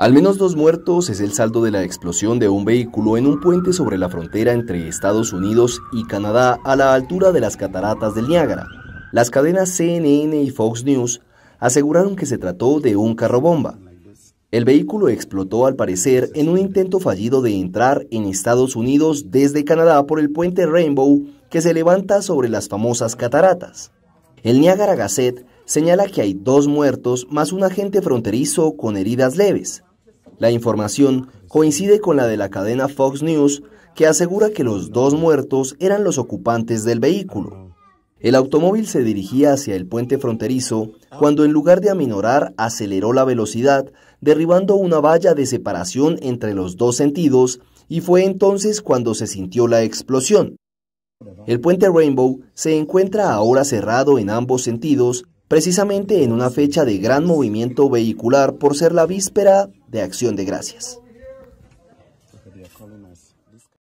Al menos dos muertos es el saldo de la explosión de un vehículo en un puente sobre la frontera entre Estados Unidos y Canadá a la altura de las cataratas del Niágara. Las cadenas CNN y Fox News aseguraron que se trató de un carrobomba. El vehículo explotó al parecer en un intento fallido de entrar en Estados Unidos desde Canadá por el puente Rainbow que se levanta sobre las famosas cataratas. El Niágara Gazette señala que hay dos muertos más un agente fronterizo con heridas leves. La información coincide con la de la cadena Fox News, que asegura que los dos muertos eran los ocupantes del vehículo. El automóvil se dirigía hacia el puente fronterizo cuando en lugar de aminorar aceleró la velocidad, derribando una valla de separación entre los dos sentidos y fue entonces cuando se sintió la explosión. El puente Rainbow se encuentra ahora cerrado en ambos sentidos precisamente en una fecha de gran movimiento vehicular por ser la víspera de Acción de Gracias.